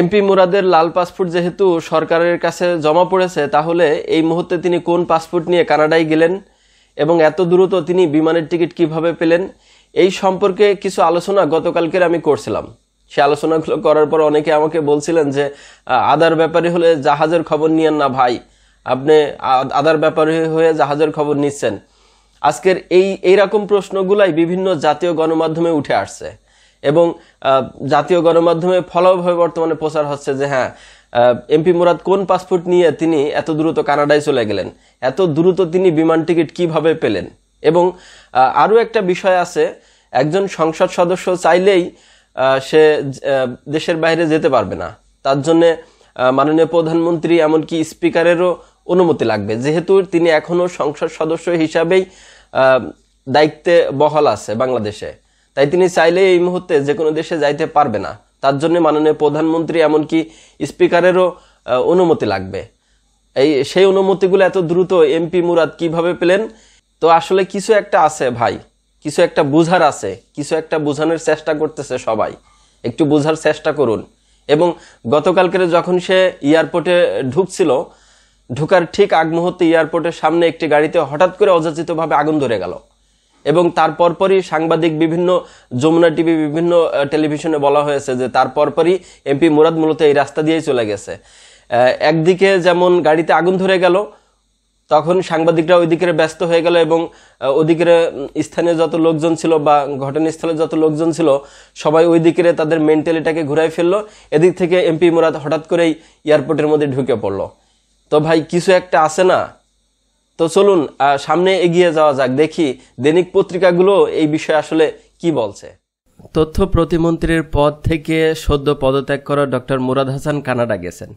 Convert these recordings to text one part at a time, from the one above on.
MP মুরাদের লাল passport যেহেতু সরকারের কাছে জমা পড়েছে তাহলে এই মুহূর্তে তিনি কোন পাসপোর্ট নিয়ে কানাডায় গেলেন এবং এত দ্রুত তিনি বিমানের টিকিট কিভাবে পেলেন এই সম্পর্কে কিছু আলোচনা গতকালকের আমি করছিলাম সে আলোচনাগুলো করার পর অনেকে আমাকে বলছিলেন যে আদার ব্যাপারে হলে জাহাজের খবর নিয়েন না ভাই আপনি আদার ব্যাপারে হয়ে জাহাজের খবর নিচ্ছেন আজকের এই এইরকম প্রশ্নগুলাই বিভিন্ন জাতীয় গণমাধ্যমে উঠে আসছে এবং জাতীয় গণমাধ্যমে ফলাভাবে বর্তমানে প্রচার হচ্ছে যে হ্যাঁ এমপি মুরাদ কোন পাসপোর্ট নিয়ে তিনি এত দ্রুত কানাডায় চলে গেলেন এত দ্রুত তিনি বিমান টিকিট কিভাবে পেলেন এবং আরও একটা বিষয় আছে একজন সংসদ সদস্য চাইলেই সে দেশের বাইরে যেতে পারবে না তার জন্যে মাননীয় প্রধানমন্ত্রী এমনকি স্পিকারেরও অনুমতি লাগবে যেহেতু তিনি এখনও সংসদ সদস্য হিসাবেই দায়িত্বে বহাল আছে বাংলাদেশে তাই তিনি চাইলে এই মুহূর্তে যে কোনো দেশে যাইতে পারবে না তার জন্য মাননীয় প্রধানমন্ত্রী এমনকি স্পিকারেরও অনুমতি লাগবে এই সেই অনুমতিগুলো এত দ্রুত এমপি মুরাদ কিভাবে পেলেন তো আসলে কিছু একটা আছে ভাই কিছু একটা বুঝার আছে কিছু একটা বোঝানোর চেষ্টা করতেছে সবাই একটু বোঝার চেষ্টা করুন এবং গতকালকের যখন সে এয়ারপোর্টে ঢুকছিল ঢুকার ঠিক আগ মুহূর্তে এয়ারপোর্টের সামনে একটি গাড়িতে হঠাৎ করে অযাচিতভাবে আগুন ধরে গেল এবং তার পরপরই সাংবাদিক বিভিন্ন যমুনা টিভি বিভিন্ন টেলিভিশনে বলা হয়েছে যে তার পরপরই এমপি মুরাদ মূলত এই রাস্তা দিয়েই চলে গেছে একদিকে যেমন গাড়িতে আগুন ধরে গেল তখন সাংবাদিকরা ওইদিকে ব্যস্ত হয়ে গেল এবং ওদিকের স্থানীয় যত লোকজন ছিল বা ঘটনাস্থলে যত লোকজন ছিল সবাই ওই দিকে তাদের মেন্টালিটাকে ঘুরাই ফেললো এদিক থেকে এমপি মুরাদ হঠাৎ করেই এয়ারপোর্টের মধ্যে ঢুকে পড়লো তো ভাই কিছু একটা আছে না তো চলুন সামনে এগিয়ে যাওয়া যাক দেখি দৈনিক পত্রিকাগুলো এই বিষয়ে আসলে কি বলছে তথ্য প্রতিমন্ত্রীর পদ থেকে সদ্য পদত্যাগ করা ডক্টর মুরাদ হাসান কানাডা গেছেন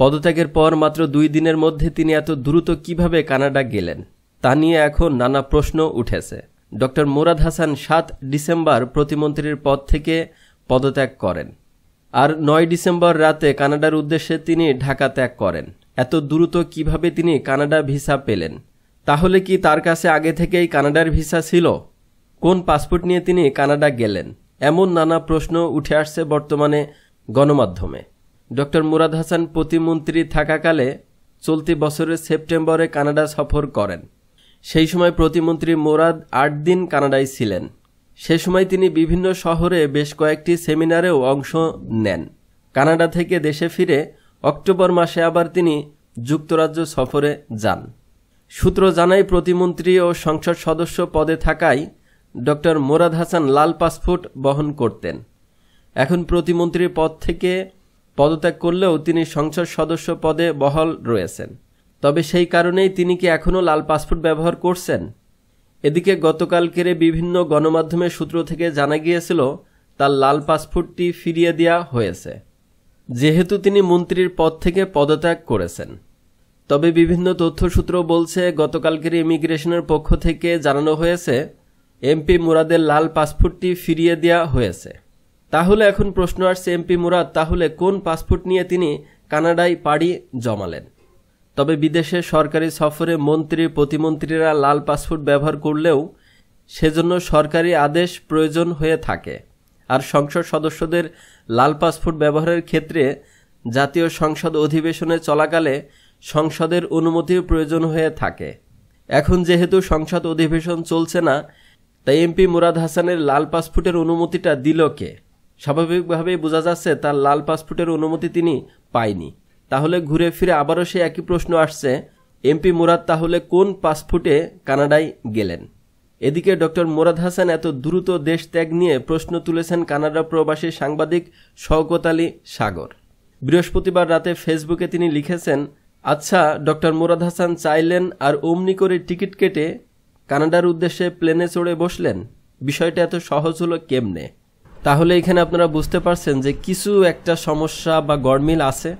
পদত্যাগের পর মাত্র দুই দিনের মধ্যে তিনি এত দ্রুত কিভাবে কানাডা গেলেন তা নিয়ে এখন নানা প্রশ্ন উঠেছে ডক্টর মুরাদ হাসান সাত ডিসেম্বর প্রতিমন্ত্রীর পদ থেকে পদত্যাগ করেন আর নয় ডিসেম্বর রাতে কানাডার উদ্দেশ্যে তিনি ঢাকা ত্যাগ করেন এত দ্রুত কিভাবে তিনি কানাডা ভিসা পেলেন তাহলে কি তার কাছে আগে থেকেই কানাডার ভিসা ছিল কোন পাসপোর্ট নিয়ে তিনি কানাডা গেলেন এমন নানা প্রশ্ন উঠে আসছে বর্তমানে গণমাধ্যমে ডক্টর মুরাদ হাসান প্রতিমন্ত্রী থাকাকালে চলতি বছরের সেপ্টেম্বরে কানাডা সফর করেন সেই সময় প্রতিমন্ত্রী মোরাদ আট দিন কানাডায় ছিলেন সে সময় তিনি বিভিন্ন শহরে বেশ কয়েকটি সেমিনারেও অংশ নেন কানাডা থেকে দেশে ফিরে অক্টোবর মাসে আবার তিনি যুক্তরাজ্য সফরে যান সূত্র জানায় প্রতিমন্ত্রী ও সংসদ সদস্য পদে থাকায় ডক্টর মোরাদ হাসান লাল পাসপোর্ট বহন করতেন এখন প্রতিমন্ত্রীর পদ থেকে পদত্যাগ করলেও তিনি সংসদ সদস্য পদে বহল রয়েছেন তবে সেই কারণেই তিনি কি এখনও লাল পাসপোর্ট ব্যবহার করছেন এদিকে গতকালকের বিভিন্ন গণমাধ্যমের সূত্র থেকে জানা গিয়েছিল তার লাল পাসপোর্টটি ফিরিয়ে দেওয়া হয়েছে যেহেতু তিনি মন্ত্রীর পদ থেকে পদত্যাগ করেছেন তবে বিভিন্ন তথ্যসূত্র বলছে গতকালকের ইমিগ্রেশনের পক্ষ থেকে জানানো হয়েছে এমপি মুরাদের লাল পাসপোর্টটি ফিরিয়ে দেওয়া হয়েছে তাহলে এখন প্রশ্ন আসছে এমপি মুরাদ তাহলে কোন পাসপোর্ট নিয়ে তিনি কানাডায় পাড়ি জমালেন তবে বিদেশে সরকারি সফরে মন্ত্রী প্রতিমন্ত্রীরা লাল পাসপোর্ট ব্যবহার করলেও সেজন্য সরকারি আদেশ প্রয়োজন হয়ে থাকে আর সংসদ সদস্যদের লাল পাসপোর্ট ব্যবহারের ক্ষেত্রে জাতীয় সংসদ অধিবেশনে চলাকালে সংসদের অনুমতির প্রয়োজন হয়ে থাকে এখন যেহেতু সংসদ অধিবেশন চলছে না তাই এমপি মুরাদ হাসানের লাল পাসপোর্টের অনুমতিটা দিল কে স্বাভাবিকভাবেই বোঝা যাচ্ছে তার লাল পাসপোর্টের অনুমতি তিনি পায়নি তাহলে ঘুরে ফিরে আবারও সে একই প্রশ্ন আসছে এমপি মুরাদ তাহলে কোন পাসপোর্টে কানাডায় গেলেন এদিকে ডক্টর মোরাদ হাসান এত দ্রুত দেশ ত্যাগ নিয়ে প্রশ্ন তুলেছেন কানাডা প্রবাসী সাংবাদিক শওকত আলী সাগর বৃহস্পতিবার রাতে ফেসবুকে তিনি লিখেছেন আচ্ছা ডক্টর মোরাদ হাসান চাইলেন আর অমনি করে টিকিট কেটে কানাডার উদ্দেশ্যে প্লেনে চড়ে বসলেন বিষয়টা এত সহজ হলো কেমনে তাহলে এখানে আপনারা বুঝতে পারছেন যে কিছু একটা সমস্যা বা গড়মিল আছে